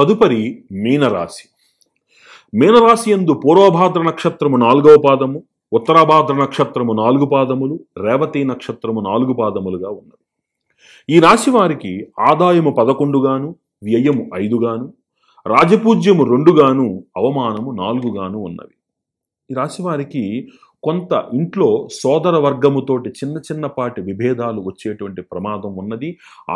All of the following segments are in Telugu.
తదుపరి మీనరాశి మీనరాశి ఎందు పూర్వభాద్ర నక్షత్రము నాలుగవ పాదము ఉత్తరాభాద్ర నక్షత్రము నాలుగు పాదములు రేవతి నక్షత్రము నాలుగు పాదములుగా ఉన్నవి ఈ రాశి వారికి ఆదాయము పదకొండుగాను వ్యయము ఐదుగాను రాజపూజ్యము రెండుగాను అవమానము నాలుగుగాను ఉన్నవి ఈ రాశి వారికి కొంత ఇంట్లో సోదర వర్గముతోటి చిన్న చిన్నపాటి విభేదాలు వచ్చేటువంటి ప్రమాదం ఉన్నది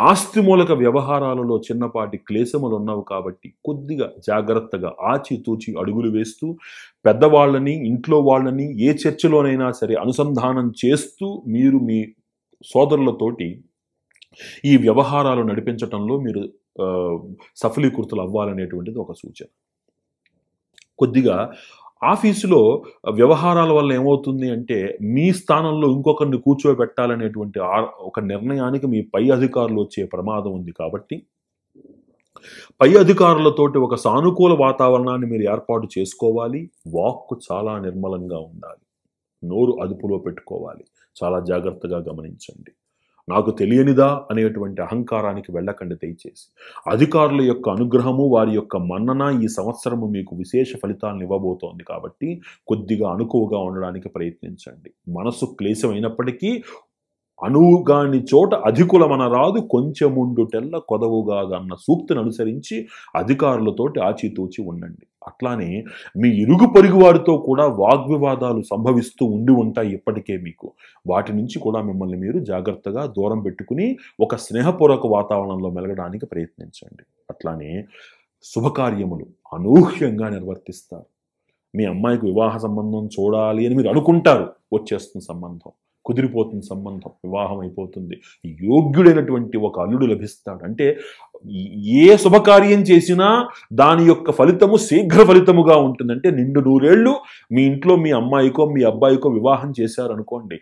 ఆస్తి మూలక వ్యవహారాలలో చిన్నపాటి క్లేశములు ఉన్నవి కాబట్టి కొద్దిగా జాగ్రత్తగా ఆచితూచి అడుగులు వేస్తూ పెద్దవాళ్ళని ఇంట్లో వాళ్ళని ఏ చర్చలోనైనా సరే అనుసంధానం చేస్తూ మీరు మీ సోదరులతోటి ఈ వ్యవహారాలు నడిపించడంలో మీరు సఫలీకృతులు అవ్వాలనేటువంటిది ఒక సూచన కొద్దిగా ఆఫీసులో వ్యవహారాల వల్ల ఏమవుతుంది అంటే మీ స్థానంలో ఇంకొకరిని కూర్చోబెట్టాలనేటువంటి ఒక నిర్ణయానికి మీ పై అధికారులు వచ్చే ప్రమాదం ఉంది కాబట్టి పై అధికారులతోటి ఒక సానుకూల వాతావరణాన్ని మీరు ఏర్పాటు చేసుకోవాలి వాక్ చాలా నిర్మలంగా ఉండాలి నోరు అదుపులో పెట్టుకోవాలి చాలా జాగ్రత్తగా గమనించండి నాకు తెలియనిదా అనేటువంటి అహంకారానికి వెళ్ళకండి దయచేసి అధికారుల యొక్క అనుగ్రహము వారి యొక్క మన్నన ఈ సంవత్సరము మీకు విశేష ఫలితాలను ఇవ్వబోతోంది కాబట్టి కొద్దిగా అనుకువగా ఉండడానికి ప్రయత్నించండి మనసు క్లేశమైనప్పటికీ అనువుగాని చోట అధికులమన రాదు కొంచెముండుటెల్ల కొదవుగా అన్న సూక్తిని అనుసరించి అధికారులతోటి ఆచితూచి ఉండండి అట్లానే మీ ఇరుగు పొరుగువారితో కూడా వాగ్వివాదాలు సంభవిస్తూ ఉండి ఉంటాయి ఇప్పటికే మీకు వాటి నుంచి కూడా మిమ్మల్ని మీరు జాగ్రత్తగా దూరం పెట్టుకుని ఒక స్నేహపూర్వక వాతావరణంలో మెలగడానికి ప్రయత్నించండి అట్లానే శుభకార్యములు అనూహ్యంగా నిర్వర్తిస్తారు మీ అమ్మాయికి వివాహ సంబంధం చూడాలి అని మీరు అనుకుంటారు వచ్చేస్తున్న సంబంధం కుదిరిపోతున్న సంబంధం వివాహం అయిపోతుంది యోగ్యుడైనటువంటి ఒక అల్లుడు లభిస్తాడు అంటే ఏ శుభకార్యం చేసినా దాని యొక్క ఫలితము శీఘ్ర ఫలితముగా ఉంటుందంటే నిండు నూరేళ్లు మీ ఇంట్లో మీ అమ్మాయికో మీ అబ్బాయికో వివాహం చేశారనుకోండి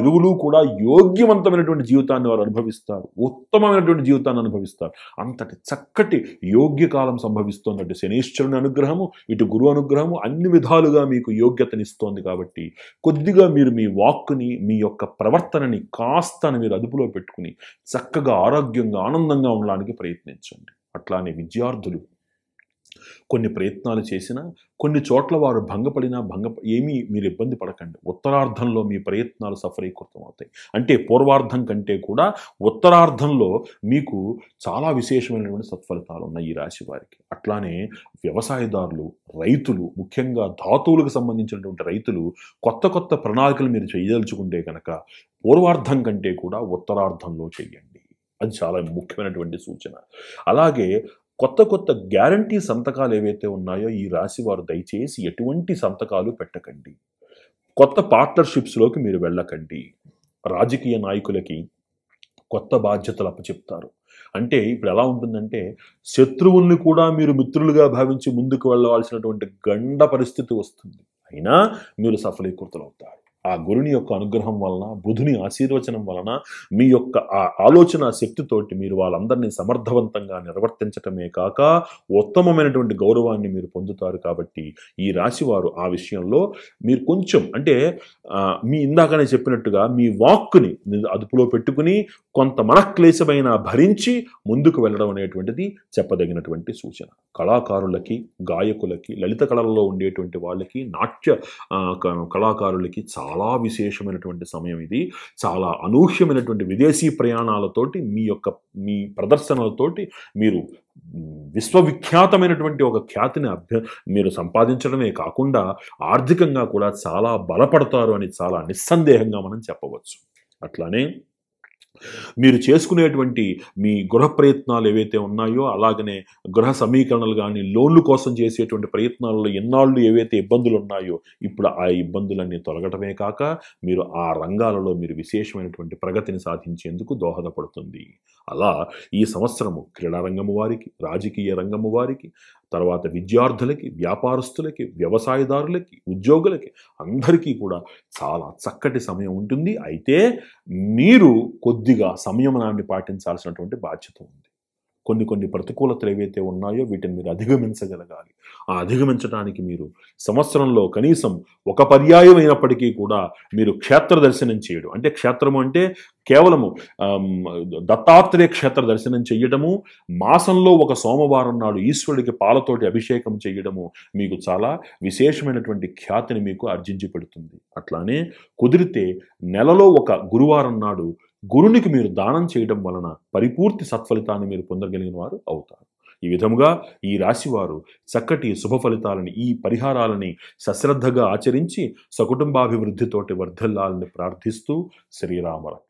ఇరువులు కూడా యోగ్యవంతమైనటువంటి జీవితాన్ని వారు అనుభవిస్తారు ఉత్తమమైనటువంటి జీవితాన్ని అనుభవిస్తారు అంతటి చక్కటి యోగ్యకాలం సంభవిస్తోందంటే శనీశ్వరుని అనుగ్రహము ఇటు గురువు అనుగ్రహము అన్ని విధాలుగా మీకు యోగ్యతనిస్తోంది కాబట్టి కొద్దిగా మీరు మీ వాక్కుని మీ యొక్క ప్రవర్తనని కాస్త మీరు అదుపులో పెట్టుకుని చక్కగా ఆరోగ్యంగా ఆనందంగా ఉండడానికి ప్రయత్నం ప్రయత్నించండి అట్లానే విద్యార్థులు కొన్ని ప్రయత్నాలు చేసినా కొన్ని చోట్ల వారు భంగపడినా భంగ ఏమీ మీరు ఇబ్బంది పడకండి ఉత్తరార్ధంలో మీ ప్రయత్నాలు సఫలీకృతం అవుతాయి అంటే పూర్వార్థం కంటే కూడా ఉత్తరార్ధంలో మీకు చాలా విశేషమైనటువంటి సత్ఫలితాలు ఉన్నాయి ఈ రాశి వారికి అట్లానే వ్యవసాయదారులు రైతులు ముఖ్యంగా ధాతువులకు సంబంధించినటువంటి రైతులు కొత్త కొత్త ప్రణాళికలు మీరు చేయదలుచుకుంటే కనుక పూర్వార్థం కంటే కూడా ఉత్తరార్ధంలో చేయండి అది చాలా ముఖ్యమైనటువంటి సూచన అలాగే కొత్త కొత్త గ్యారంటీ సంతకాలు ఏవైతే ఉన్నాయో ఈ రాశి వారు దయచేసి ఎటువంటి సంతకాలు పెట్టకండి కొత్త పార్ట్నర్షిప్స్లోకి మీరు వెళ్ళకండి రాజకీయ నాయకులకి కొత్త బాధ్యతలు అప్పచెప్తారు అంటే ఇప్పుడు ఎలా ఉంటుందంటే శత్రువుల్ని కూడా మీరు మిత్రులుగా భావించి ముందుకు వెళ్ళవలసినటువంటి గండ పరిస్థితి వస్తుంది అయినా మీరు సఫలీకృతులు అవుతారు ఆ గురుని యొక్క అనుగ్రహం వలన బుధుని ఆశీర్వచనం వలన మీ యొక్క ఆ ఆలోచన శక్తితోటి మీరు వాళ్ళందరినీ సమర్థవంతంగా నిర్వర్తించటమే కాక ఉత్తమమైనటువంటి గౌరవాన్ని మీరు పొందుతారు కాబట్టి ఈ రాశి వారు ఆ విషయంలో మీరు కొంచెం అంటే మీ ఇందాకనే చెప్పినట్టుగా మీ వాక్కుని అదుపులో పెట్టుకుని కొంత మనక్లేశమైన భరించి ముందుకు వెళ్ళడం అనేటువంటిది చెప్పదగినటువంటి సూచన కళాకారులకి గాయకులకి లలిత కళలలో ఉండేటువంటి వాళ్ళకి నాట్య కళాకారులకి చాలా చాలా విశేషమైనటువంటి సమయం ఇది చాలా అనూహ్యమైనటువంటి విదేశీ ప్రయాణాలతోటి మీ యొక్క మీ ప్రదర్శనలతోటి మీరు విశ్వవిఖ్యాతమైనటువంటి ఒక ఖ్యాతిని అభ్య మీరు సంపాదించడమే కాకుండా ఆర్థికంగా కూడా చాలా బలపడతారు అని చాలా నిస్సందేహంగా మనం చెప్పవచ్చు అట్లానే మీరు చేసుకునేటువంటి మీ గృహ ప్రయత్నాలు ఏవైతే ఉన్నాయో అలాగనే గృహ సమీకరణలు కానీ లోన్లు కోసం చేసేటువంటి ప్రయత్నాల్లో ఎన్నాళ్ళు ఏవైతే ఇబ్బందులు ఉన్నాయో ఇప్పుడు ఆ ఇబ్బందులన్నీ తొలగటమే కాక మీరు ఆ రంగాలలో మీరు విశేషమైనటువంటి ప్రగతిని సాధించేందుకు దోహదపడుతుంది అలా ఈ సంవత్సరము క్రీడా వారికి రాజకీయ రంగము వారికి తర్వాత విద్యార్థులకి వ్యాపారస్తులకి వ్యవసాయదారులకి ఉద్యోగులకి అందరికీ కూడా చాలా చక్కటి సమయం ఉంటుంది అయితే మీరు కొద్దిగా సంయమనాన్ని పాటించాల్సినటువంటి బాధ్యత ఉంది కొన్ని కొన్ని ప్రతికూలతలు ఏవైతే ఉన్నాయో వీటిని మీరు అధిగమించగలగాలి ఆ అధిగమించడానికి మీరు సంవత్సరంలో కనీసం ఒక పర్యాయం అయినప్పటికీ కూడా మీరు క్షేత్ర దర్శనం చేయడం అంటే క్షేత్రము అంటే కేవలము దత్తాత్రేయ క్షేత్ర దర్శనం చేయడము మాసంలో ఒక సోమవారం నాడు ఈశ్వరుడికి పాలతోటి అభిషేకం చేయడము మీకు చాలా విశేషమైనటువంటి ఖ్యాతిని మీకు ఆర్జించి పెడుతుంది అట్లానే కుదిరితే నెలలో ఒక గురువారం నాడు గురునికి మీరు దానం చేయడం వలన పరిపూర్తి సత్ఫలితాన్ని మీరు పొందగలిగిన వారు అవుతారు ఈ విధముగా ఈ రాశివారు చక్కటి శుభ ఫలితాలని ఈ పరిహారాలని సశ్రద్ధగా ఆచరించి సకుటుంబాభివృద్ధితోటి వర్ధిల్లాలని ప్రార్థిస్తూ శ్రీరామరక్ష